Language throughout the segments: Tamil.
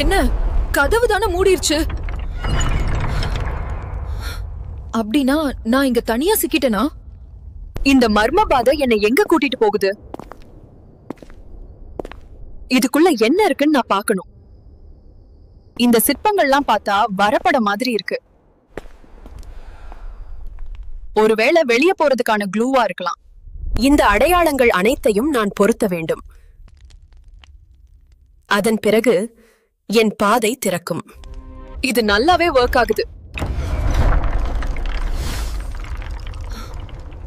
என்ன கதவு தானே மூடிருச்சு அப்படின்னா நான் இங்க தனியா சிக்கிட்டேனா இந்த மர்ம பாதை என்னை எங்க கூட்டிட்டு போகுது இதுக்குள்ள என்ன இருக்குன்னு நான் பார்க்கணும் இந்த சிற்பங்கள்லாம் பார்த்தா வரப்பட மாதிரி இருக்கு ஒருவேளை வெளியே போறதுக்கான க்ளூவா இருக்கலாம் இந்த அடையாளங்கள் அனைத்தையும் நான் பொருத்த வேண்டும் அதன் பிறகு என் பாதை திறக்கும் இது நல்லாவே ஒர்க் ஆகுது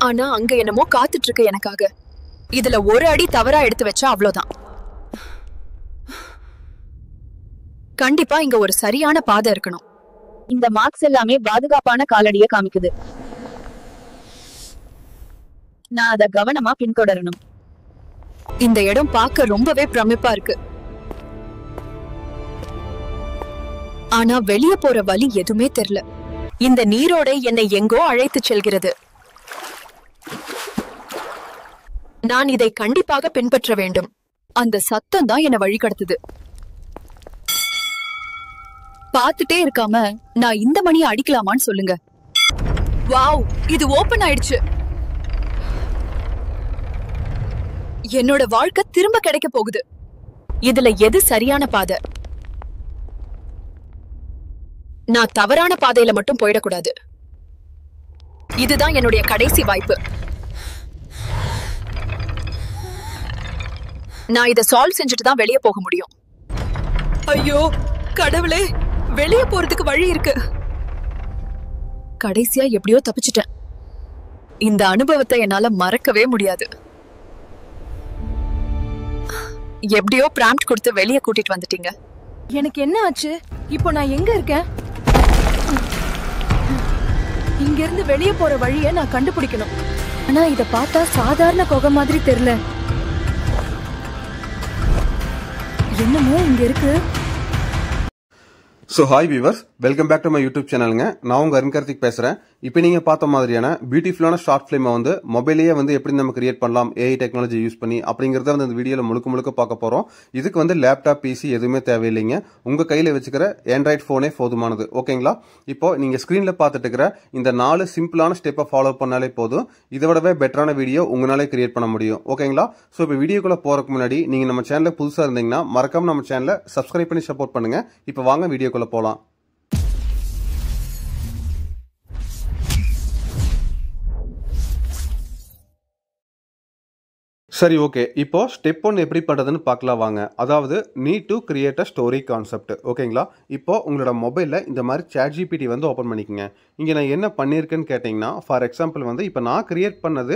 ஆனா அங்க என்னமோ காத்துட்டு இருக்கு எனக்காக இதுல ஒரு அடி தவறா எடுத்து வச்சா அவ்வளவுதான் கண்டிப்பா இங்க ஒரு சரியான பாதை இருக்கணும் இந்த மார்க்ஸ் எல்லாமே பாதுகாப்பான காலடிய காமிக்குது நான் அத கவனமா பின்தொடரணும் இந்த இடம் பார்க்க ரொம்பவே பிரமிப்பா இருக்கு ஆனா வெளிய போற வழி எதுவுமே தெரியல இந்த நீரோட என்னை எங்கோ அழைத்து செல்கிறது நான் இதை கண்டிப்பாக பின்பற்ற வேண்டும் அந்த சத்தம் தான் என்னை வழிகடத்துது பார்த்துட்டே இருக்காம நான் இந்த மணியை அடிக்கலாமான்னு சொல்லுங்க வாவ் இது ஓபன் ஆயிடுச்சு என்னோட வாழ்க்கை திரும்ப கிடைக்க போகுது இதுல எது சரியான பாதை நான் தவறான பாதையில மட்டும் போயிடக்கூடாது இதுதான் என்னுடைய கடைசி வாய்ப்பு நான் இதை சால்வ் செஞ்சுட்டு தான் வெளியே போக முடியும் ஐயோ கடவுளே வெளியே போறதுக்கு வழி இருக்கு கடைசியா எப்படியோ தப்பிச்சிட்டேன் இந்த அனுபவத்தை என்னால மறக்கவே முடியாது எப்படியோ பிராம்ட் கொடுத்து வெளியே கூட்டிட்டு வந்துட்டீங்க எனக்கு என்ன ஆச்சு இப்போ நான் எங்க இருக்கேன் இங்க இருந்து வெளியே போற வழிய நான் கண்டுபிடிக்கணும் ஆனா இத பார்த்தா சாதாரண குகை மாதிரி தெரியல என்னமோ இங்க இருக்கு so hi viewer welcome back to my YouTube சேனலுங்க நான் உங்கள் அருண் கார்த்திக் பேசுகிறேன் இப்போ நீங்கள் பார்த்த மாதிரியான பியூட்டிஃபுல்லான ஷார்ட் ஃபிலிமை வந்து மொபைலே வந்து எப்படி நம்ம கிரியேட் பண்ணலாம் ஏஐ டெக்னாலஜி யூஸ் பண்ணி அப்படிங்கிறத வந்து இந்த வீடியோவில் முழுக்க முழுக்க பார்க்க போகிறோம் இதுக்கு வந்து லேப்டாப் பிசி எதுவுமே தேவையில்லைங்க உங்கள் கையில் வச்சுக்கிற ஆண்ட்ராய்ட் ஃபோனே போதுமானது ஓகேங்களா இப்போ நீங்கள் ஸ்க்ரீனில் பார்த்துட்டு இருக்கிற இந்த நாலு சிம்பிளான ஸ்டெப்பை ஃபாலோ பண்ணாலே போதும் இதை விடவே பெட்டரான வீடியோ உங்களாலே கிரியேட் பண்ண முடியும் ஓகேங்களா ஸோ இப்போ வீடியோக்குள்ளே போகிறதுக்கு முன்னாடி நீங்கள் நம்ம சேனலில் புதுசாக இருந்தீங்கன்னா மறக்காமல் நம்ம சேனலை சப்ஸ்கிரைப் பண்ணி சப்போர்ட் பண்ணுங்கள் இப்போ வாங்க வீடியோக்குள்ளே போகலாம் சரி ஓகே இப்போ ஸ்டெப் ஒன் எப்படி பண்ணுறதுன்னு பார்க்கலாம் வாங்க அதாவது need to create a story concept ஓகேங்களா இப்போ உங்களோட மொபைலில் இந்த மாதிரி சேட் ஜிபிடி வந்து ஓப்பன் பண்ணிக்கோங்க இங்கே நான் என்ன பண்ணியிருக்கேன்னு கேட்டிங்கன்னா ஃபார் எக்ஸாம்பிள் வந்து இப்போ நான் க்ரியேட் பண்ணது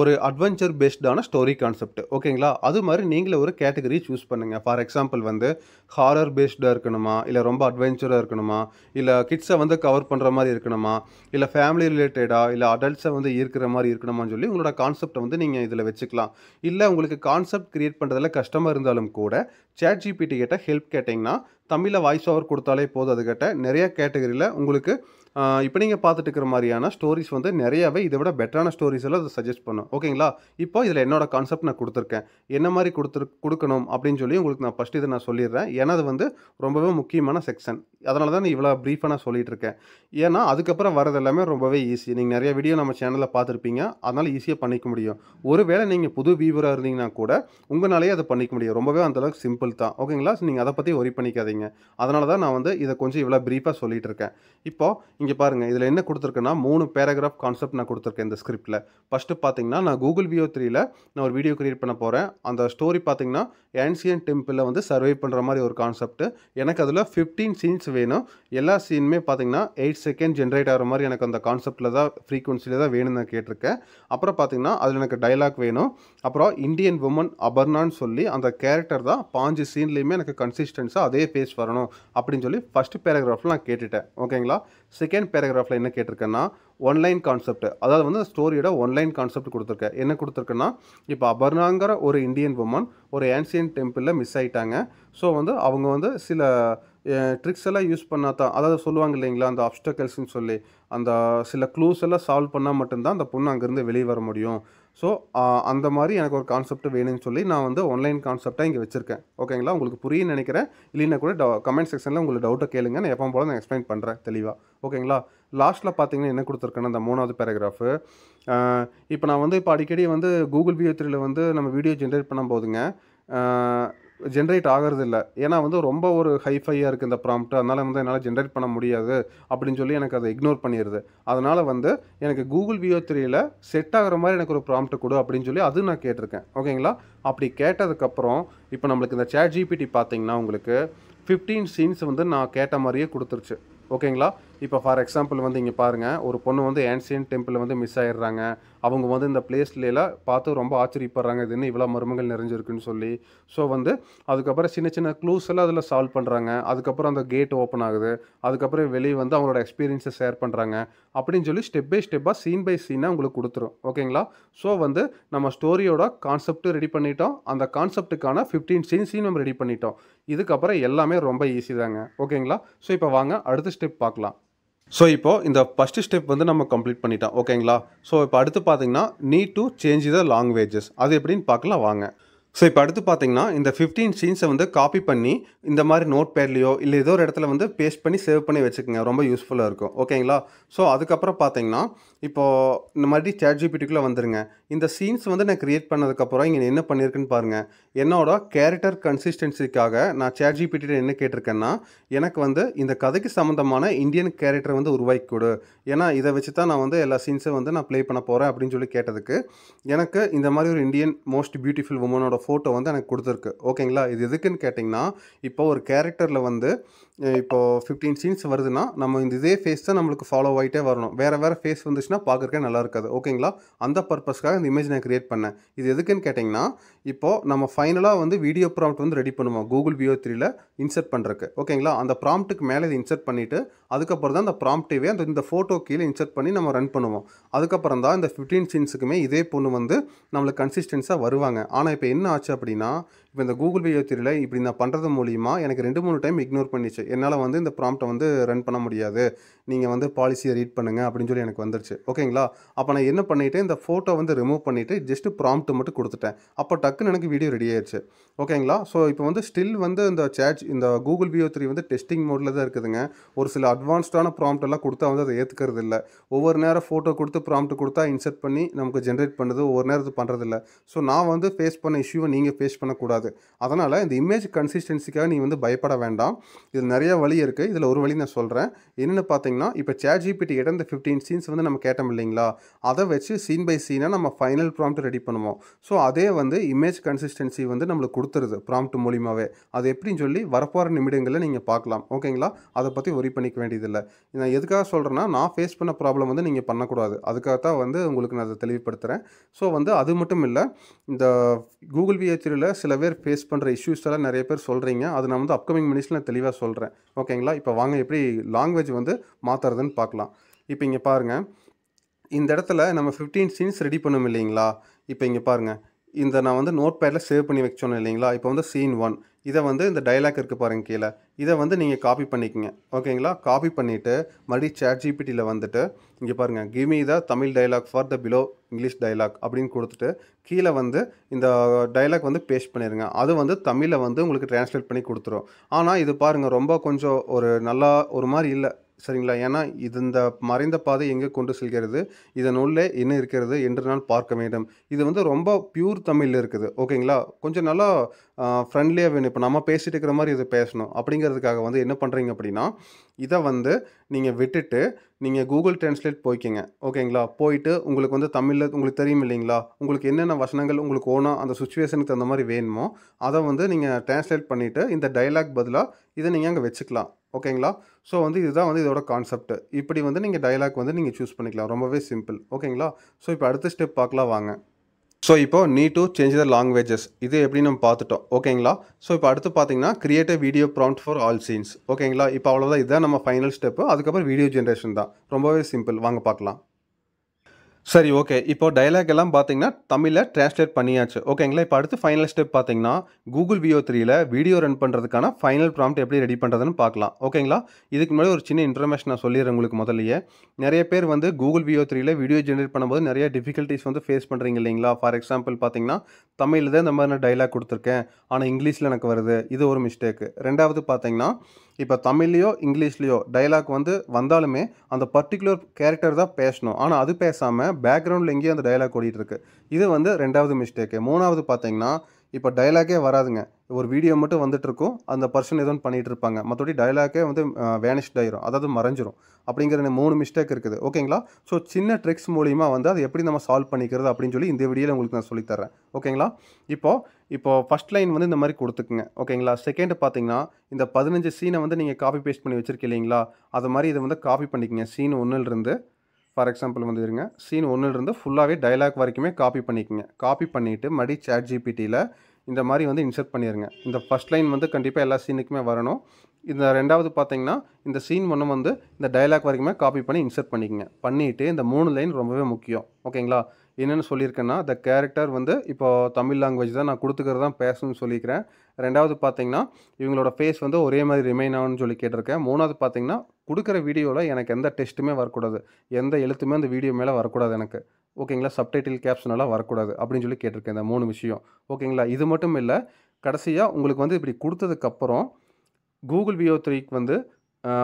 ஒரு அட்வென்ச்சர் பேஸ்டான ஸ்டோரி கான்செப்ட் ஓகேங்களா அது மாதிரி நீங்களே ஒரு கேட்டகரி சூஸ் பண்ணுங்கள் ஃபார் எக்ஸாம்பிள் வந்து ஹாரர் பேஸ்டாக இருக்கணுமா இல்லை ரொம்ப அட்வென்ச்சராக இருக்கணுமா இல்லை கிட்ஸை வந்து கவர் பண்ணுற மாதிரி இருக்கணுமா இல்லை ஃபேமிலி ரிலேட்டடாக இல்லை அடல்ட்ஸை வந்து ஈர்க்கிற மாதிரி இருக்கணுமான்னு சொல்லி உங்களோட கான்செப்டை வந்து நீங்கள் இதில் வச்சுக்கலாம் இல்லை உங்களுக்கு கான்செப்ட் க்ரியேட் பண்ணுறதில் கஷ்டமாக இருந்தாலும் கூட சேட் ஜிபிடி கிட்ட ஹெல்ப் கேட்டிங்கன்னா தமிழில் வாய்ஸ் ஓவர் கொடுத்தாலே போதும் அதுக்கிட்ட நிறைய கேட்டகரியில் உங்களுக்கு இப்போ நீங்கள் பார்த்துட்டு இருக்கிற மாதிரியான ஸ்டோரிஸ் வந்து நிறையாவே இதை விட பெட்டரான ஸ்டோரிஸ் எல்லாம் அதை சஜஸ்ட் பண்ணும் ஓகேங்களா இப்போ இதில் என்னோட கான்செப்ட் நான் கொடுத்துருக்கேன் என்ன மாதிரி கொடுத்துரு கொடுக்கணும் அப்படின்னு சொல்லி உங்களுக்கு நான் ஃபஸ்ட் இதை நான் சொல்லிடுறேன் ஏன்னா அது வந்து ரொம்பவே முக்கியமான செக்ஷன் அதனால தான் நான் இவ்வளோ ப்ரீஃபாக நான் சொல்லிகிட்டு இருக்கேன் ஏன்னா அதுக்கப்புறம் வரது எல்லாமே ரொம்பவே ஈஸி நீங்கள் நிறைய வீடியோ நம்ம சேனலில் பார்த்துருப்பீங்க அதனால் ஈஸியாக பண்ணிக்க முடியும் ஒருவேளை நீங்கள் புது வியூவராக இருந்தீங்கன்னா கூட உங்களாலேயே அதை பண்ணிக்க முடியும் ரொம்பவே அந்தளவுக்கு சிம்பிள் சிம்பிள் தான் ஓகேங்களா நீங்கள் அதை பற்றி ஒரி பண்ணிக்காதீங்க அதனால தான் நான் வந்து இதை கொஞ்சம் இவ்வளோ ப்ரீஃபாக சொல்லிகிட்டு இருக்கேன் இப்போது இங்கே பாருங்கள் இதில் என்ன கொடுத்துருக்குன்னா மூணு பேராகிராஃப் கான்செப்ட் நான் கொடுத்துருக்கேன் இந்த ஸ்கிரிப்டில் ஃபஸ்ட்டு பார்த்தீங்கன்னா நான் கூகுள் வியோ த்ரீயில் நான் ஒரு வீடியோ க்ரியேட் பண்ண போகிறேன் அந்த ஸ்டோரி பார்த்தீங்கன்னா ஏன்சியன் டெம்பிளில் வந்து சர்வை பண்ணுற மாதிரி ஒரு கான்செப்ட் எனக்கு அதில் ஃபிஃப்டீன் சீன்ஸ் வேணும் எல்லா சீனுமே பார்த்தீங்கன்னா எயிட் செகண்ட் ஜென்ரேட் ஆகிற மாதிரி எனக்கு அந்த கான்செப்டில் தான் ஃப்ரீக்குவன்சியில் தான் வேணும்னு நான் கேட்டிருக்கேன் அப்புறம் பார்த்தீங்கன்னா அதில் எனக்கு டைலாக் வேணும் அப்புறம் இந்தியன் உமன் அபர்னான்னு சொல்லி அந்த கேரக்டர் தான் பாஞ்சு அஞ்சு சீன்லேயுமே எனக்கு கன்சிஸ்டன்ஸாக அதே பேஸ் வரணும் அப்படின்னு சொல்லி ஃபஸ்ட்டு பேராகிராஃபில் நான் கேட்டுட்டேன் ஓகேங்களா செகண்ட் பேராகிராஃபில் என்ன கேட்டிருக்கேன்னா ஒன்லைன் கான்செப்ட் அதாவது வந்து ஸ்டோரியோட ஒன்லைன் கான்செப்ட் கொடுத்துருக்கேன் என்ன கொடுத்துருக்கேன்னா இப்போ அபர்ணாங்கிற ஒரு இந்தியன் உமன் ஒரு ஏன்சியன் டெம்பிளில் மிஸ் ஆகிட்டாங்க ஸோ வந்து அவங்க வந்து சில ட்ரிக்ஸ் எல்லாம் யூஸ் பண்ணால் தான் அதாவது சொல்லுவாங்க இல்லைங்களா அந்த அப்டக்கல்ஸ்ன்னு சொல்லி அந்த சில க்ளூஸ் எல்லாம் சால்வ் பண்ணால் மட்டும்தான் அந்த பொண்ணு அங்கேருந்து வெளியே வர முடியும் ஸோ அந்த மாதிரி எனக்கு ஒரு கான்செப்ட் வேணும்னு சொல்லி நான் வந்து ஆன்லைன் கான்செப்டாக இங்கே வச்சுருக்கேன் ஓகேங்களா உங்களுக்கு புரிய நினைக்கிறேன் இல்லைன்னா கூட டவு கமெண்ட் செக்ஷனில் உங்களுக்கு டவுட்டை கேளுங்க நான் எப்போ போல நான் எக்ஸ்பிளைன் பண்ணுறேன் தெளிவாக ஓகேங்களா லாஸ்ட்டில் பார்த்தீங்கன்னா என்ன கொடுத்துருக்கேன்னு அந்த மூணாவது பேராகிராஃபு இப்போ நான் வந்து இப்போ அடிக்கடி வந்து கூகுள் வியூ த்ரீயில் வந்து நம்ம வீடியோ ஜென்ரேட் பண்ணும் போதுங்க ஜென்ரேட் ஆகிறது இல்லை ஏன்னா வந்து ரொம்ப ஒரு ஹைஃபையாக இருக்குது இந்த ப்ராம்ப்ட்டு அதனால் வந்து என்னால் ஜென்ரேட் பண்ண முடியாது அப்படின்னு சொல்லி எனக்கு அதை இக்னோர் பண்ணிடுது அதனால் வந்து எனக்கு கூகுள் வியோ த்ரீயில் செட் ஆகிற மாதிரி எனக்கு ஒரு ப்ராம்ப்ட் கொடு அப்படின்னு சொல்லி அதுவும் நான் கேட்டிருக்கேன் ஓகேங்களா அப்படி கேட்டதுக்கப்புறம் இப்போ நம்மளுக்கு இந்த சேட் ஜிபிடி பார்த்தீங்கன்னா உங்களுக்கு ஃபிஃப்டீன் சீன்ஸ் வந்து நான் கேட்ட மாதிரியே கொடுத்துருச்சு ஓகேங்களா இப்போ ஃபார் எக்ஸாம்பிள் வந்து இங்கே பாருங்கள் ஒரு பொண்ணு வந்து ஏன்சியன் டெம்பிள் வந்து மிஸ் ஆயிடுறாங்க அவங்க வந்து இந்த பிளேஸ்லாம் பார்த்து ரொம்ப ஆச்சரியப்படுறாங்க இது என்ன இவ்வளோ மருமகள் நிறைஞ்சிருக்குன்னு சொல்லி ஸோ வந்து அதுக்கப்புறம் சின்ன சின்ன க்ளூஸ் எல்லாம் அதில் சால்வ் பண்ணுறாங்க அதுக்கப்புறம் அந்த கேட் ஓப்பன் ஆகுது அதுக்கப்புறம் வெளியே வந்து அவங்களோட எக்ஸ்பீரியன்ஸை ஷேர் பண்ணுறாங்க அப்படின்னு சொல்லி ஸ்டெப் பை ஸ்டெப்பாக சீன் பை சீனாக உங்களுக்கு கொடுத்துரும் ஓகேங்களா ஸோ வந்து நம்ம ஸ்டோரியோட கான்செப்ட்டு ரெடி பண்ணிட்டோம் அந்த கான்செப்ட்டுக்கான ஃபிஃப்டீன் சீன் சீன் நம்ம ரெடி பண்ணிட்டோம் இதுக்கப்புறம் எல்லாமே ரொம்ப ஈஸி தாங்க ஓகேங்களா ஸோ இப்போ வாங்க அடுத்த ஸ்டெப் பார்க்கலாம் ஸோ இப்போது இந்த ஃபஸ்ட்டு ஸ்டெப் வந்து நம்ம கம்ப்ளீட் பண்ணிட்டோம் ஓகேங்களா ஸோ இப்போ அடுத்து பார்த்தீங்கன்னா need to change the languages அது எப்படின்னு பார்க்கலாம் வாங்க ஸோ இப்போ அடுத்து பார்த்தீங்கன்னா இந்த ஃபிஃப்டீன் சீன்ஸை வந்து காப்பி பண்ணி இந்த மாதிரி நோட் பேட்லையோ இல்லை ஏதோ ஒரு இடத்துல வந்து பேஸ்ட் பண்ணி சேவ் பண்ணி வச்சுக்கோங்க ரொம்ப யூஸ்ஃபுல்லாக இருக்கும் ஓகேங்களா ஸோ அதுக்கப்புறம் பார்த்தீங்கன்னா இப்போது இந்த மாதிரி சேட் வந்துருங்க இந்த சீன்ஸ் வந்து நான் க்ரியேட் பண்ணதுக்கப்புறம் இங்கே என்ன பண்ணியிருக்குன்னு பாருங்கள் என்னோட கேரக்டர் கன்சிஸ்டன்சிக்காக நான் சேட் ஜிபிடியில் என்ன கேட்டிருக்கேன்னா எனக்கு வந்து இந்த கதைக்கு சம்மந்தமான இந்தியன் கேரக்டர் வந்து உருவாக்கி கொடு ஏன்னா இதை வச்சு தான் நான் வந்து எல்லா சீன்ஸும் வந்து நான் ப்ளே பண்ண போகிறேன் அப்படின்னு சொல்லி கேட்டதுக்கு எனக்கு இந்த மாதிரி ஒரு இந்தியன் மோஸ்ட் பியூட்டிஃபுல் உமனோட ஃபோட்டோ வந்து எனக்கு கொடுத்துருக்கு ஓகேங்களா இது எதுக்குன்னு கேட்டிங்கன்னா இப்போ ஒரு கேரக்டரில் வந்து இப்போது ஃபிஃப்டீன் சீன்ஸ் வருதுன்னா நம்ம இந்த இதே ஃபேஸ் தான் நம்மளுக்கு ஃபாலோ ஆகிட்டே வரணும் வேறு வேறு ஃபேஸ் வந்துச்சுன்னா பார்க்குறக்கே நல்லா இருக்காது ஓகேங்களா அந்த பர்பஸ்க்காக இந்த இமேஜ் நான் க்ரியேட் பண்ணேன் இது எதுக்குன்னு கேட்டிங்கன்னா இப்போது நம்ம ஃபைனலாக வந்து வீடியோ ப்ராம்ப்ட் வந்து ரெடி பண்ணுவோம் கூகுள் வியோ த்ரீயில் இன்சர்ட் பண்ணுறக்கு ஓகேங்களா அந்த ப்ராம்ப்ட்டுக்கு மேலே இதை இன்சர்ட் பண்ணிவிட்டு அதுக்கப்புறம் தான் அந்த ப்ராம்ப்டேவே அந்த இந்த ஃபோட்டோ கீழே இன்சர்ட் பண்ணி நம்ம ரன் பண்ணுவோம் அதுக்கப்புறம் தான் இந்த ஃபிஃப்டீன் சீன்ஸுக்குமே இதே பொண்ணு வந்து நம்மளுக்கு கன்சிஸ்டன்ஸாக வருவாங்க ஆனால் இப்போ என்ன ஆச்சு அப்படின்னா இப்போ இந்த கூகுள் பே தெரியல இப்படி நான் பண்ணுறது மூலிமா எனக்கு ரெண்டு மூணு டைம் இக்னோர் பண்ணிச்சு என்னால் வந்து இந்த ப்ராம்ப்டை வந்து ரன் பண்ண முடியாது நீங்கள் வந்து பாலிசியை ரீட் பண்ணுங்கள் அப்படின்னு சொல்லி எனக்கு வந்துருச்சு ஓகேங்களா அப்போ நான் என்ன பண்ணிவிட்டேன் இந்த ஃபோட்டோ வந்து ரிமூவ் பண்ணிவிட்டு ஜஸ்ட்டு ப்ராம்ப்ட்டு மட்டும் கொடுத்துட்டேன் அப்போ டக்குன்னு எனக்கு வீடியோ ரெடி ஆயிடுச்சு ஓகேங்களா ஸோ இப்போ வந்து ஸ்டில் வந்து இந்த சேட் இந்த கூகுள் பியோ த்ரீ வந்து டெஸ்டிங் மோடில் தான் இருக்குதுங்க ஒரு சில அட்வான்ஸ்டான ப்ராம்ப்ட் எல்லாம் கொடுத்தா வந்து அதை ஏற்றுக்கிறது இல்லை ஒவ்வொரு நேரம் ஃபோட்டோ கொடுத்து ப்ராம்ப்ட் கொடுத்தா இன்சர்ட் பண்ணி நமக்கு ஜென்ரேட் பண்ணுது ஒவ்வொரு நேரத்துக்கு பண்ணுறதில்ல ஸோ நான் வந்து ஃபேஸ் பண்ண இஷ்யூவை நீங்கள் ஃபேஸ் பண்ணக்கூடாது கூடாது அதனால் இந்த இமேஜ் கன்சிஸ்டன்சிக்காக நீ வந்து பயப்பட வேண்டாம் இதில் நிறைய வழி இருக்குது இதில் ஒரு வழி நான் சொல்கிறேன் என்னென்னு பார்த்தீங்கன்னா இப்போ சேட் ஜிபிடி இடம் இந்த ஃபிஃப்டீன் சீன்ஸ் வந்து நம்ம கேட்டோம் இல்லைங்களா அதை வச்சு சீன் பை சீனாக நம்ம ஃபைனல் ப்ராம்ப்ட் ரெடி பண்ணுவோம் ஸோ அதே வந்து இமேஜ் கன்சிஸ்டன்சி வந்து நம்மளுக்கு கொடுத்துருது ப்ராம்ப்ட் மூலியமாகவே அது எப்படின்னு சொல்லி வரப்போகிற நிமிடங்களில் நீங்கள் பார்க்கலாம் ஓகேங்களா அதை பற்றி ஒரி பண்ணிக்க வேண்டியதில்லை நான் எதுக்காக சொல்கிறேன்னா நான் ஃபேஸ் பண்ண ப்ராப்ளம் வந்து நீங்கள் பண்ணக்கூடாது அதுக்காக தான் வந்து உங்களுக்கு நான் அதை தெளிவுபடுத்துகிறேன் ஸோ வந்து அது மட்டும் இல்லை இந்த கூகுள் விஹெச்ரியில் சில பேர் பேர் ஃபேஸ் பண்ணுற இஷ்யூஸ் எல்லாம் நிறைய பேர் சொல்கிறீங்க அது நான் வந்து அப்கமிங் மினிட்ஸில் நான் தெளிவாக சொல்கிறேன் ஓகேங்களா இப்போ வாங்க எப்படி லாங்குவேஜ் வந்து மாற்றுறதுன்னு பார்க்கலாம் இப்போ இங்கே பாருங்கள் இந்த இடத்துல நம்ம ஃபிஃப்டீன் சீன்ஸ் ரெடி பண்ணோம் இல்லைங்களா இப்போ இங்கே பாருங்கள் இந்த நான் வந்து நோட் பேடில் சேவ் பண்ணி வச்சோன்னு இல்லைங்களா இப்போ வந்து சீன் ஒன் இதை வந்து இந்த டைலாக் இருக்குது பாருங்கள் கீழே இதை வந்து நீங்கள் காப்பி பண்ணிக்கோங்க ஓகேங்களா காப்பி பண்ணிவிட்டு மறுபடியும் சேட் ஜிபிட்டியில் வந்துட்டு இங்கே பாருங்கள் give me the Tamil dialogue for the below English dialogue அப்படின்னு கொடுத்துட்டு கீழே வந்து இந்த டைலாக் வந்து பேஸ்ட் பண்ணிடுங்க அது வந்து தமிழில் வந்து உங்களுக்கு டிரான்ஸ்லேட் பண்ணி கொடுத்துரும் ஆனால் இது பாருங்கள் ரொம்ப கொஞ்சம் ஒரு நல்லா ஒரு மாதிரி இல்லை சரிங்களா ஏன்னா இது இந்த மறைந்த பாதை எங்கே கொண்டு செல்கிறது இதன் உள்ளே என்ன இருக்கிறது என்று நான் பார்க்க வேண்டும் இது வந்து ரொம்ப பியூர் தமிழில் இருக்குது ஓகேங்களா கொஞ்சம் நல்லா ஃப்ரெண்ட்லியாக வேணும் இப்போ நம்ம பேசிகிட்டு இருக்கிற மாதிரி இது பேசணும் அப்படிங்கிறதுக்காக வந்து என்ன பண்ணுறீங்க அப்படின்னா இதை வந்து நீங்கள் விட்டுட்டு நீங்கள் கூகுள் டிரான்ஸ்லேட் போய்க்கிங்க ஓகேங்களா போயிட்டு உங்களுக்கு வந்து தமிழில் உங்களுக்கு தெரியும் இல்லைங்களா உங்களுக்கு என்னென்ன வசனங்கள் உங்களுக்கு ஓனா அந்த சுச்சுவேஷனுக்கு தகுந்த மாதிரி வேணுமோ அதை வந்து நீங்கள் டிரான்ஸ்லேட் பண்ணிவிட்டு இந்த டைலாக் பதிலாக இதை நீங்கள் அங்கே வச்சுக்கலாம் ஓகேங்களா ஸோ வந்து இதுதான் வந்து இதோட கான்செப்ட் இப்படி வந்து நீங்கள் டைலாக் வந்து நீங்கள் சூஸ் பண்ணிக்கலாம் ரொம்பவே சிம்பிள் ஓகேங்களா ஸோ இப்போ அடுத்த ஸ்டெப் பார்க்கலாம் வாங்க ஸோ இப்போ நீ டு சேஞ்ச் த லாங்குவேஜஸ் இது எப்படி நம்ம பார்த்துட்டோம் ஓகேங்களா ஸோ இப்போ அடுத்து பார்த்தீங்கன்னா create video prompt for all scenes ஓகேங்களா இப்போ அவ்வளோதான் இதுதான் நம்ம ஃபைனல் ஸ்டெப்பு அதுக்கப்புறம் வீடியோ ஜென்ரேஷன் தான் ரொம்பவே சிம்பிள் வாங்க பார்க்கலாம் சரி ஓகே இப்போ டைலாக் எல்லாம் பார்த்தீங்கன்னா தமிழில் டிரான்ஸ்லேட் பண்ணியாச்சு ஓகேங்களா இப்போ அடுத்து ஃபைனல் ஸ்டெப் பார்த்தீங்கன்னா கூகுள் வியோ த்ரீயில் வீடியோ ரன் பண்ணுறதுக்கான ஃபைனல் ப்ராம்ப்ட் எப்படி ரெடி பண்ணுறதுன்னு பார்க்கலாம் ஓகேங்களா இதுக்கு முன்னாடி ஒரு சின்ன இன்ஃபர்மேஷன் நான் சொல்லிடுறேன் உங்களுக்கு முதல்லையே நிறைய பேர் வந்து கூகுள் வியோ த்ரீயில் வீடியோ ஜென்ரேட் பண்ணும்போது நிறைய டிஃபிகல்ட்டிஸ் வந்து ஃபேஸ் பண்ணுறீங்க இல்லைங்களா ஃபார் எக்ஸாம்பிள் பார்த்தீங்கன்னா தமிழில் தான் இந்த மாதிரி நான் டைலாக் கொடுத்துருக்கேன் ஆனால் இங்கிலீஷில் எனக்கு வருது இது ஒரு மிஸ்டேக்கு ரெண்டாவது பார்த்தீங்கன்னா இப்போ தமிழ்லையோ இங்கிலீஷ்லேயோ டைலாக் வந்து வந்தாலுமே அந்த பர்டிகுலர் கேரக்டர் தான் பேசணும் ஆனால் அது பேசாமல் பேக்ரவுண்டில் எங்கேயும் அந்த டைலாக் ஓடிட்டுருக்கு இது வந்து ரெண்டாவது மிஸ்டேக்கு மூணாவது பார்த்தீங்கன்னா இப்போ டயலாகே வராதுங்க ஒரு வீடியோ மட்டும் வந்துட்டுருக்கும் அந்த பர்சன் எதுவும் பண்ணிகிட்டு இருப்பாங்க மற்றபடி டைலாகே வந்து வேனிஷ்ட் ஆயிரும் அதாவது மறைஞ்சிரும் அப்படிங்கிற மூணு மிஸ்டேக் இருக்குது ஓகேங்களா ஸோ சின்ன ட்ரிக்ஸ் மூலிமா வந்து அதை எப்படி நம்ம சால்வ் பண்ணிக்கிறது அப்படின்னு சொல்லி இந்த வீடியோவில் உங்களுக்கு நான் சொல்லித்தரேன் ஓகேங்களா இப்போது இப்போ ஃபஸ்ட் லைன் வந்து இந்த மாதிரி கொடுத்துக்குங்க ஓகேங்களா செகண்ட் பார்த்தீங்கன்னா இந்த பதினஞ்சு சீனை வந்து நீங்கள் காப்பி பேஸ்ட் பண்ணி வச்சுருக்கீங்களா அது மாதிரி இதை வந்து காப்பி பண்ணிக்கங்க சீன் ஒன்றுலேருந்து ஃபார் எக்ஸாம்பிள் வந்து இருங்க சீன் ஒன்றுலேருந்து ஃபுல்லாகவே டைலாக் வரைக்குமே காப்பி பண்ணிக்கோங்க காப்பி பண்ணிவிட்டு மறுபடி சேட் ஜிபிட்டியில் இந்த மாதிரி வந்து இன்சர்ட் பண்ணிடுங்க இந்த ஃபஸ்ட் லைன் வந்து கண்டிப்பாக எல்லா சீனுக்குமே வரணும் இந்த ரெண்டாவது பார்த்தீங்கன்னா இந்த சீன் ஒன்று வந்து இந்த டைலாக் வரைக்குமே காப்பி பண்ணி இன்சர்ட் பண்ணிக்கங்க பண்ணிவிட்டு இந்த மூணு லைன் ரொம்பவே முக்கியம் ஓகேங்களா என்னென்னு சொல்லியிருக்கேன்னா த கேரக்டர் வந்து இப்போ தமிழ் லாங்குவேஜ் தான் நான் கொடுத்துக்கிறது தான் பேசணும்னு சொல்லியிருக்கிறேன் ரெண்டாவது பார்த்தீங்கன்னா இவங்களோட ஃபேஸ் வந்து ஒரே மாதிரி ரிமைன் ஆகும்னு சொல்லி கேட்டிருக்கேன் மூணாவது பார்த்தீங்கன்னா கொடுக்குற வீடியோவில் எனக்கு எந்த டெஸ்ட்டுமே வரக்கூடாது எந்த எழுத்துமே அந்த வீடியோ மேலே வரக்கூடாது எனக்கு ஓகேங்களா சப்டைட்டில் கேப்ஷனெல்லாம் வரக்கூடாது அப்படின்னு சொல்லி கேட்டிருக்கேன் இந்த மூணு விஷயம் ஓகேங்களா இது மட்டும் இல்லை கடைசியாக உங்களுக்கு வந்து இப்படி கொடுத்ததுக்கப்புறம் கூகுள் விஓ த்ரீக்கு வந்து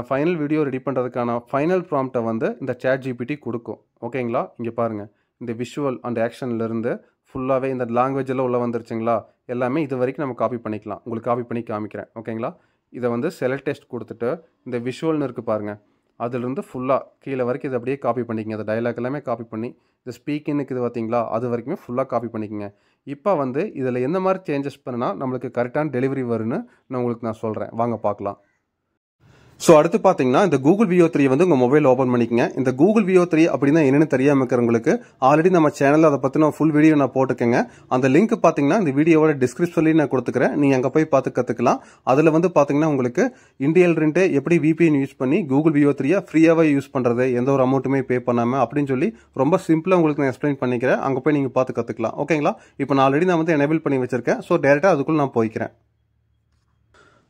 ஃபைனல் வீடியோ ரெடி பண்ணுறதுக்கான ஃபைனல் ப்ராம்ப்டை வந்து இந்த சேட் ஜிபிடி கொடுக்கும் ஓகேங்களா இங்கே பாருங்கள் இந்த விஷுவல் அண்ட் ஆக்ஷன்லேருந்து ஃபுல்லாகவே இந்த லாங்குவேஜ் எல்லாம் உள்ளே வந்துருச்சுங்களா எல்லாமே இது வரைக்கும் நம்ம காப்பி பண்ணிக்கலாம் உங்களுக்கு காப்பி பண்ணி காமிக்கிறேன் ஓகேங்களா இதை வந்து செலக்ட் டெஸ்ட் கொடுத்துட்டு இந்த விஷுவல்னு இருக்குது பாருங்கள் அதிலிருந்து ஃபுல்லாக கீழே வரைக்கும் இது அப்படியே காப்பி பண்ணிக்கங்க அந்த டைலாக் எல்லாமே காப்பி பண்ணி இந்த ஸ்பீக்கின்னு இருக்குது பார்த்தீங்களா அது வரைக்குமே ஃபுல்லாக காப்பி பண்ணிக்கங்க இப்போ வந்து இதில் எந்த மாதிரி சேஞ்சஸ் பண்ணால் நம்மளுக்கு கரெக்டான டெலிவரி வரும்னு நான் உங்களுக்கு நான் சொல்கிறேன் வாங்க பார்க்கலாம் ஸோ அடுத்து பார்த்தீங்கன்னா இந்த கூகுள் வியோ த்ரீ வந்து உங்கள் மொபைல் ஓப்பன் பண்ணிக்கங்க இந்த கூகுள் வியோ த்ரீ அப்படின்னா என்னென்னு தெரியாமல் இருக்கிறவங்களுக்கு ஆல்ரெடி நம்ம சேனலில் அதை பற்றின ஃபுல் வீடியோ நான் போட்டுக்கங்க அந்த லிங்க் பார்த்தீங்கன்னா இந்த வீடியோவோட டிஸ்கிரிப்ஷன்லேயும் நான் கொடுத்துக்கிறேன் நீங்கள் அங்கே போய் பார்த்து கற்றுக்கலாம் அதில் வந்து பார்த்தீங்கன்னா உங்களுக்கு இண்டியல் ரெண்டே எப்படி விபிஎன் யூஸ் பண்ணி கூகுள் வியோ த்ரீயாக ஃப்ரீயாகவே யூஸ் பண்ணுறது எந்த ஒரு அமௌண்ட்டுமே பே பண்ணாமல் அப்படின்னு சொல்லி ரொம்ப சிம்பிளாக உங்களுக்கு நான் எக்ஸ்பிளைன் பண்ணிக்கிறேன் அங்கே போய் நீங்கள் பார்த்து கற்றுக்கலாம் ஓகேங்களா இப்போ நான் ஆல்ரெடி நான் வந்து எனேபிள் பண்ணி வச்சிருக்கேன் ஸோ டேரெக்டாக அதுக்குள்ளே நான் போய்க்கிறேன்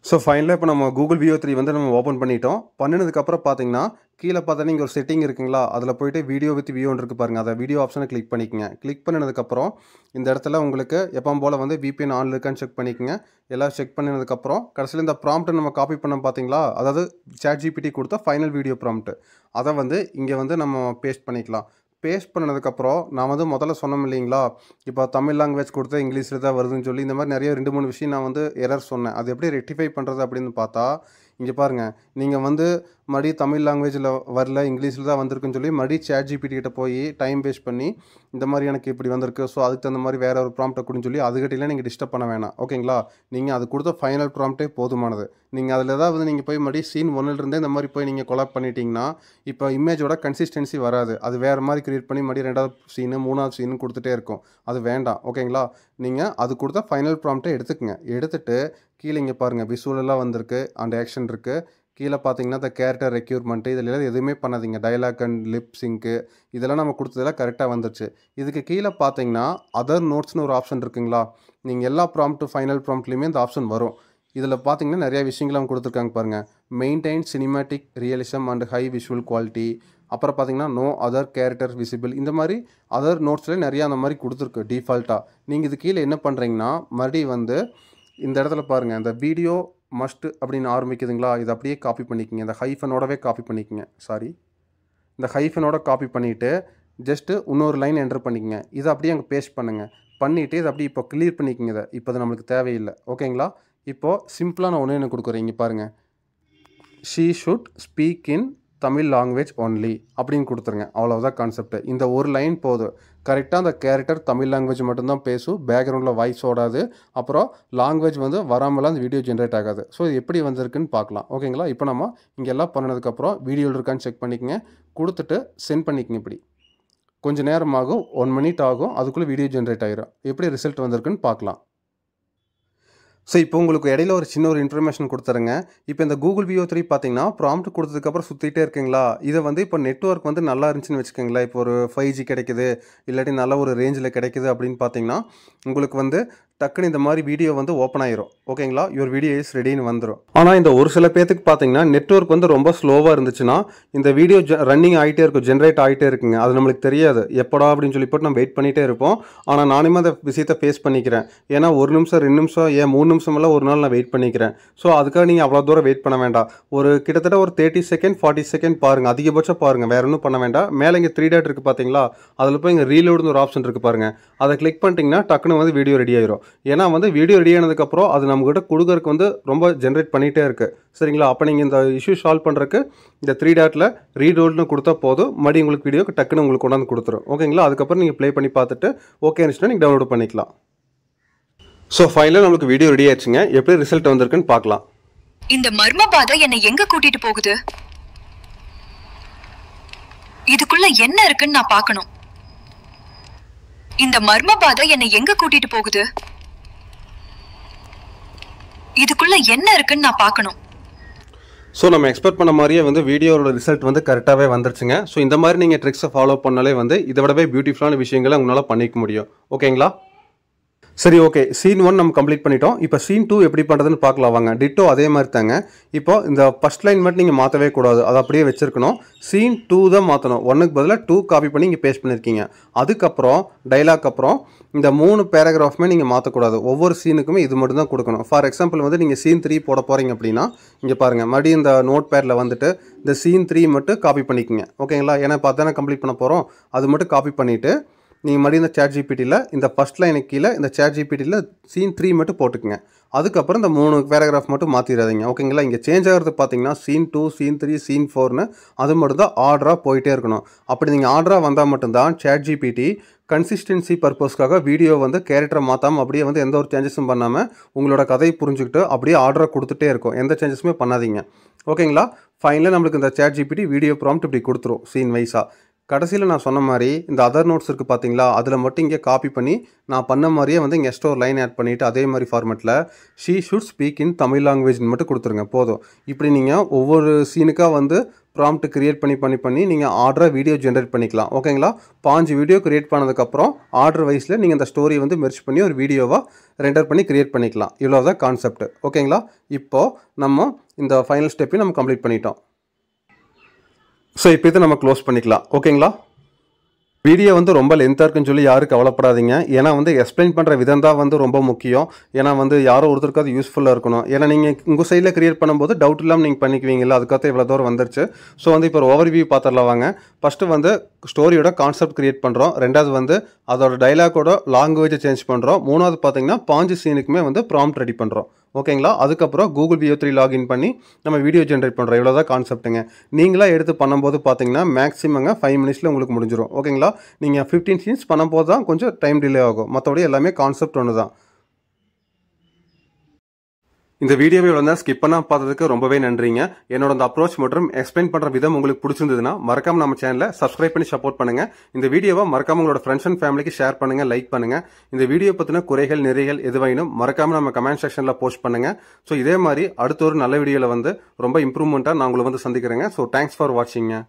ஸோ ஃபைனலாக இப்போ நம்ம கூகுள் வியோ த்ரீ வந்து நம்ம ஓப்பன் பண்ணிட்டோம் பண்ணினதுக்கப்புறம் பார்த்தீங்கன்னா கீழே பார்த்தா இங்கே ஒரு செட்டிங் இருக்குங்களா அதில் போய்ட்டு வீடியோ வித் வியோ இருக்கு பாருங்கள் அதை வீடியோ ஆப்ஷனை கிளிக் பண்ணிக்கங்க கிளிக் பண்ணினதுக்கப்புறம் இந்த இடத்துல உங்களுக்கு எப்போ போல் வந்து விபிஎன் ஆன் இருக்கான்னு செக் பண்ணிக்கங்க எல்லாம் செக் பண்ணினதுக்கப்புறம் கடைசியில் இந்த ப்ராம்ப்ட்டை நம்ம காப்பி பண்ண பார்த்தீங்களா அதாவது சேட் ஜிபிடி கொடுத்த ஃபைனல் வீடியோ ப்ராம்ப்ட் அதை வந்து இங்கே வந்து நம்ம பேஸ்ட் பண்ணிக்கலாம் பேஸ்ட் பண்ணதுக்கப்புறம் நான் வந்து முதல்ல சொன்னோம் இல்லைங்களா இப்போ தமிழ் லாங்குவேஜ் கொடுத்தா இங்கிலீஷில் தான் வருதுன்னு சொல்லி இந்த மாதிரி நிறைய ரெண்டு மூணு விஷயம் நான் வந்து எரர் சொன்னேன் அது எப்படி ரெக்டிஃபை பண்ணுறது அப்படின்னு பார்த்தா இங்கே பாருங்கள் நீங்கள் வந்து மறுபடியும் தமிழ் லாங்குவேஜில் வரல இங்கிலீஷில் தான் வந்திருக்குன்னு சொல்லி மறுபடியும் சேட் ஜிபிடி கிட்ட போய் டைம் வேஸ்ட் பண்ணி இந்த மாதிரி எனக்கு இப்படி வந்திருக்கு ஸோ அதுக்கு தகுந்த மாதிரி வேறு ஒரு ப்ராம்ப்டை கொடுன்னு சொல்லி அதுக்கிட்டலாம் நீங்கள் டிஸ்டர்ப் பண்ண வேணாம் ஓகேங்களா நீங்கள் அது கொடுத்த ஃபைனல் ப்ராம்ப்டே போதுமானது நீங்கள் அதில் ஏதாவது நீங்கள் போய் மறுபடியும் சீன் ஒன்றிலிருந்தே இந்த மாதிரி போய் நீங்கள் கொலாப் பண்ணிட்டீங்கன்னா இப்போ இமேஜோட கன்சிஸ்டன்சி வராது அது வேறு மாதிரி க்ரியேட் பண்ணி மறுபடியும் ரெண்டாவது சீனு மூணாவது சீனு கொடுத்துட்டே இருக்கும் அது வேண்டாம் ஓகேங்களா நீங்கள் அது கொடுத்த ஃபைனல் ப்ராம்ப்டை எடுத்துக்கங்க எடுத்துகிட்டு கீழே இங்கே பாருங்கள் விசுவலெல்லாம் வந்திருக்கு அண்ட் ஆக்ஷன் இருக்குது கீழே பார்த்தீங்கன்னா இந்த கேரக்டர் ரெக்யூர்மெண்ட்டு இதில் எதுவுமே பண்ணாதீங்க டைலாக் அண்ட் லிப் சிங்க்கு இதெல்லாம் நம்ம கொடுத்ததெல்லாம் கரெக்டாக வந்துருச்சு இதுக்கு கீழே பார்த்தீங்கன்னா அதர் நோட்ஸ்னு ஒரு ஆப்ஷன் இருக்குங்களா நீங்கள் எல்லா ப்ராம்ப்ட்டு ஃபைனல் ப்ராம்ப்ட்லேயுமே இந்த ஆப்ஷன் வரும் இதில் பார்த்தீங்கன்னா நிறையா அவங்க கொடுத்துருக்காங்க பாருங்கள் maintain cinematic realism and high visual quality அப்புறம் பார்த்தீங்கன்னா நோ அதர் கேரக்டர் விசிபிள் இந்த மாதிரி அதர் நோட்ஸ்லேயே நிறையா அந்த மாதிரி கொடுத்துருக்கு டிஃபால்ட்டாக நீங்கள் இது கீழே என்ன பண்ணுறீங்கன்னா மறுபடியும் வந்து இந்த இடத்துல பாருங்கள் இந்த வீடியோ மஸ்ட் அப்படின்னு ஆரம்பிக்குதுங்களா இதை அப்படியே காப்பி பண்ணிக்கோங்க இந்த ஹைஃபனோடவே காப்பி பண்ணிக்கோங்க சாரி இந்த ஹைஃபனோட காப்பி பண்ணிவிட்டு ஜஸ்ட்டு இன்னொரு லைன் என்ட்ரு பண்ணிக்கோங்க இதை அப்படியே அங்கே பேஸ்ட் பண்ணுங்கள் பண்ணிவிட்டு இதை அப்படியே இப்போ கிளியர் பண்ணிக்கோங்க இதை இப்போ அது நம்மளுக்கு தேவையில்லை ஓகேங்களா இப்போது சிம்பிளாக நான் ஒன்று எனக்கு கொடுக்குறேன் இங்கே பாருங்கள் she should speak in Tamil language only அப்படின்னு கொடுத்துருங்க அவ்வளோதான் கான்செப்ட் இந்த ஒரு லைன் போதும் கரெக்டாக அந்த கேரக்டர் தமிழ் லாங்குவேஜ் மட்டும்தான் பேசும் பேக்ரவுண்டில் வாய்ஸ் ஓடாது அப்புறம் லாங்குவேஜ் வந்து வராமல் அந்த வீடியோ ஜென்ரேட் ஆகாது ஸோ இது எப்படி வந்திருக்குன்னு பார்க்கலாம் ஓகேங்களா இப்போ நம்ம இங்கே எல்லாம் பண்ணதுக்கப்புறம் வீடியோ இருக்கான்னு செக் பண்ணிக்கங்க கொடுத்துட்டு சென்ட் பண்ணிக்கங்க இப்படி கொஞ்சம் நேரமாகும் ஒன் மினிட் ஆகும் அதுக்குள்ளே வீடியோ ஜென்ரேட் ஆகிரும் எப்படி ரிசல்ட் வந்திருக்குன்னு பார்க்கலாம் ஸோ இப்போ உங்களுக்கு இடையில ஒரு சின்ன ஒரு இன்ஃபர்மேஷன் கொடுத்துருங்க இப்போ இந்த கூகுள் வியோ த்ரீ பார்த்தீங்கன்னா ப்ராம்ப்ட் கொடுத்ததுக்கப்புறம் சுற்றிட்டே இருக்கீங்களா இதை வந்து இப்போ நெட்ஒர்க் வந்து நல்லா இருந்துச்சுன்னு வச்சுக்கோங்களேன் இப்போ ஒரு ஃபைவ் ஜி கிடைக்குது இல்லாட்டி நல்ல ஒரு ரேஞ்சில் கிடைக்குது அப்படின்னு பார்த்தீங்கன்னா உங்களுக்கு வந்து டக்குன்னு இந்த மாதிரி வீடியோ வந்து ஓப்பன் ஆயிரும் ஓகேங்களா யுவர் வீடியோ இஸ் ரெடின்னு வந்துடும் ஆனால் இந்த ஒரு சில பேத்துக்கு பார்த்தீங்கன்னா நெட்ஒர்க் வந்து ரொம்ப ஸ்லோவாக இருந்துச்சுன்னா இந்த வீடியோ ரன்னிங் ஆகிட்டே இருக்கும் ஜென்ரேட் ஆகிட்டே இருக்குங்க அது நம்மளுக்கு தெரியாது எப்படா அப்படின்னு சொல்லி போட்டு நம்ம வெயிட் பண்ணிகிட்டே இருப்போம் ஆனால் நானுமே அந்த விஷயத்தை ஃபேஸ் பண்ணிக்கிறேன் ஏன்னா ஒரு நிமிஷம் ரெண்டு நிமிஷம் ஏன் மூணு நிமிஷமெல்லாம் ஒரு நாள் நான் வெயிட் பண்ணிக்கிறேன் ஸோ அதுக்காக நீங்கள் அவ்வளோ தூரம் வெயிட் பண்ண வேண்டாம் ஒரு கிட்டத்தட்ட ஒரு தேர்ட்டி செகண்ட் ஃபார்ட்டி செகண்ட் பாருங்கள் அதிகபட்சம் பாருங்கள் வேறு ஒன்றும் பண்ண வேண்டாம் மேலே இங்கே த்ரீ டேட் இருக்குது பார்த்தீங்களா அதில் போய் இங்கே ரீலோடுன்னு ஒரு ஆப்ஷன் இருக்குது பாருங்கள் அதை கிளிக் பண்ணிட்டீங்கன்னா டக்குன்னு வந்து வீடியோ ரெடி ஆயிரும் ஏன்னா வந்து வீடியோ ரெடி ஆனதுக்கப்புறம் அது நம்மக்கிட்ட கொடுக்கறக்கு வந்து ரொம்ப ஜென்ரேட் பண்ணிகிட்டே இருக்குது சரிங்களா அப்போ நீங்கள் இந்த இஷ்யூ சால்வ் பண்ணுறக்கு இந்த த்ரீ டாட்டில் ரீடோல்னு கொடுத்தா போதும் மறுபடியும் உங்களுக்கு வீடியோக்கு டக்குன்னு உங்களுக்கு கொண்டாந்து கொடுத்துரும் ஓகேங்களா அதுக்கப்புறம் நீங்கள் ப்ளே பண்ணி பார்த்துட்டு ஓகே இருந்துச்சுன்னா நீங்கள் டவுன்லோட் பண்ணிக்கலாம் ஸோ ஃபைனலாக நம்மளுக்கு வீடியோ ரெடி ஆச்சுங்க எப்படி ரிசல்ட் வந்திருக்குன்னு பார்க்கலாம் இந்த மர்ம பாதை என்னை எங்க கூட்டிட்டு போகுது இதுக்குள்ள என்ன இருக்குன்னு நான் பார்க்கணும் இந்த மர்ம பாதை என்னை எங்க கூட்டிட்டு போகுது இதுக்குள்ள என்ன இருக்குன்னு நான் பார்க்கணும் ஸோ நம்ம எக்ஸ்பெக்ட் பண்ண மாதிரியே வந்து வீடியோவோட ரிசல்ட் வந்து கரெக்டாகவே வந்துருச்சுங்க ஸோ இந்த மாதிரி நீங்கள் ட்ரிக்ஸை ஃபாலோ பண்ணாலே வந்து இதை விடவே பியூட்டிஃபுல்லான விஷயங்களை உங்களால் பண்ணிக்க முடியும் ஓகேங்களா சரி ஓகே சீன் ஒன் நம்ம கம்ப்ளீட் பண்ணிட்டோம் இப்போ சீன் டூ எப்படி பண்ணுறதுன்னு பார்க்கலாம் வாங்க டிட்டோ அதே மாதிரி தாங்க இப்போ இந்த ஃபஸ்ட் லைன் மட்டும் நீங்கள் மாற்றவே கூடாது அதை அப்படியே வச்சுருக்கணும் சீன் டூ தான் மாற்றணும் ஒன்றுக்கு பதிலாக டூ காப்பி பண்ணி இங்கே பேஸ்ட் பண்ணியிருக்கீங்க அதுக்கப்புறம் டைலாக் அப்புறம் இந்த மூணு பேராகிராஃப்மே நீங்கள் மாற்றக்கூடாது ஒவ்வொரு சீனுக்குமே இது மட்டும் தான் கொடுக்கணும் ஃபார் எக்ஸாம்பிள் வந்து நீங்கள் சீன் த்ரீ போட போகிறீங்க அப்படின்னா இங்கே பாருங்கள் மறுபடியும் இந்த நோட் பேரில் வந்துட்டு இந்த சீன் த்ரீ மட்டும் காப்பி பண்ணிக்கோங்க ஓகேங்களா ஏன்னா இப்போ அதானே கம்ப்ளீட் பண்ண போகிறோம் அது மட்டும் காப்பி பண்ணிவிட்டு நீங்கள் மறுபடியும் இந்த சேட் ஜிபிடியில் இந்த ஃபஸ்ட் லைனுக்கு கீழே இந்த சேட் ஜிபிடியில் சீன் த்ரீ மட்டும் போட்டுக்கங்க அதுக்கப்புறம் இந்த மூணு பேராகிராஃப் மட்டும் மாற்றிடாதீங்க ஓகேங்களா இங்கே சேஞ்ச் ஆகிறது பார்த்தீங்கன்னா scene two scene three scene ஃபோர்னு அது மட்டும் தான் ஆர்டராக போயிட்டே இருக்கணும் அப்படி நீங்கள் ஆர்டராக வந்தால் மட்டும்தான் சேட் ஜிபிடி கன்சிஸ்டன்சி பர்பஸ்க்காக வீடியோ வந்து கேரக்டரை மாற்றாமல் அப்படியே வந்து எந்த ஒரு சேஞ்சஸும் பண்ணாமல் உங்களோட கதையை புரிஞ்சுக்கிட்டு அப்படியே ஆர்டரை கொடுத்துட்டே இருக்கும் எந்த சேஞ்சஸுமே பண்ணாதீங்க ஓகேங்களா ஃபைனலாக நம்மளுக்கு இந்த சேட் ஜிபிடி வீடியோ ப்ராம்ப்ட் இப்படி கொடுத்துரும் சீன் வைஸாக கடைசியில் நான் சொன்ன மாதிரி இந்த அதர் நோட்ஸ் இருக்குது பார்த்தீங்களா அதில் மட்டும் இங்கே காப்பி பண்ணி நான் பண்ண மாதிரியே வந்து இங்கே எக்ஸ்ட்ரா லைன் ஆட் பண்ணிவிட்டு அதே மாதிரி ஃபார்மெட்டில் she should speak in Tamil லாங்குவேஜ்னு மட்டும் கொடுத்துருங்க போதும் இப்படி நீங்கள் ஒவ்வொரு சீனுக்காக வந்து ப்ராம்ப்ட் க்ரியேட் பண்ணி பண்ணி பண்ணி நீங்கள் ஆர்டராக வீடியோ ஜென்ரேட் பண்ணிக்கலாம் ஓகேங்களா பாஞ்சு வீடியோ க்ரியேட் பண்ணதுக்கப்புறம் ஆர்டர் வைஸில் நீங்கள் அந்த ஸ்டோரியை வந்து மெர்ச் பண்ணி ஒரு வீடியோவாக ரெண்டர் பண்ணி க்ரியேட் பண்ணிக்கலாம் இவ்வளோ தான் கான்செப்ட் ஓகேங்களா இப்போது நம்ம இந்த ஃபைனல் ஸ்டெப்பையும் நம்ம கம்ப்ளீட் பண்ணிட்டோம் ஸோ இப்போ இது நம்ம க்ளோஸ் பண்ணிக்கலாம் ஓகேங்களா வீடியோ வந்து ரொம்ப லென்த்தாக இருக்குன்னு சொல்லி யாரும் கவலைப்படாதீங்க ஏன்னா வந்து எக்ஸ்பிளைன் பண்ணுற விதம் தான் வந்து ரொம்ப முக்கியம் ஏன்னா வந்து யாரோ ஒருத்தருக்கு அது யூஸ்ஃபுல்லாக இருக்கணும் ஏன்னா நீங்கள் உங்கள் சைடில் க்ரியேட் பண்ணும்போது டவுட் இல்லாமல் நீங்கள் பண்ணிக்குவீங்கல்ல அதுக்காக இவ்வளோ தூரம் வந்துருச்சு ஸோ வந்து இப்போ ஒரு ஓவர்வியூ பார்த்துடலாம் வாங்க ஃபஸ்ட்டு வந்து ஸ்டோரியோட கான்செப்ட் க்ரியேட் பண்ணுறோம் ரெண்டாவது வந்து அதோட டைலாக்கோட லாங்குவேஜை சேஞ்ச் பண்ணுறோம் மூணாவது பார்த்தீங்கன்னா பாஞ்சு சீனுக்குமே வந்து ப்ராம் ரெடி பண்ணுறோம் ஓகேங்களா அதுக்கப்புறம் கூகுள் வியோ த்ரீ லாகின் பண்ணி நம்ம வீடியோ ஜென்ரேட் பண்ணுறோம் இவ்வளோ தான் கான்செப்ட்டுங்க நீங்களாக எடுத்து பண்ணும்போது பார்த்தீங்கன்னா மேக்ஸிமங்க ஃபைவ் மினிட்ஸில் உங்களுக்கு முடிஞ்சிடும் ஓகேங்களா நீங்கள் ஃபிஃப்டீன் சீன்ஸ் பண்ணும்போது தான் கொஞ்சம் டைம் டிலே ஆகும் மற்றபடி எல்லாமே கான்செப்ட் ஒன்று தான் இந்த வீடியோவை இவ்வளோ ஸ்கிப் பண்ணால் பார்த்ததுக்கு ரொம்பவே நன்றிங்க என்னோட அந்த அப்ரோச் மற்றும் எக்ஸ்பிளைன் பண்ணுற விதம் உங்களுக்கு பிடிச்சிருந்ததுன்னா மறக்காம நம்ம சேனலை சப்ஸ்கிரைப் பண்ணி சப்போர்ட் பண்ணுங்க இந்த வீடியோவை மறக்காம உங்களோட ஃப்ரெண்ட்ஸ் அண்ட் ஃபேமிலிக்கு ஷேர் பண்ணுங்க லைக் பண்ணுங்க இந்த வீடியோ பற்றின குறைகள் நிறைகள் எதுவாயினும் மறக்காம நம்ம கமெண்ட் செக்ஷனில் போஸ்ட் பண்ணுங்க ஸோ இதே மாதிரி அடுத்த ஒரு நல்ல வீடியோவில் வந்து ரொம்ப இம்ப்ரூவ்மெண்ட்டாக நான் உங்களை வந்து சந்திக்கிறேங்க ஸோ தேங்க்ஸ் ஃபார் வாட்சிங்க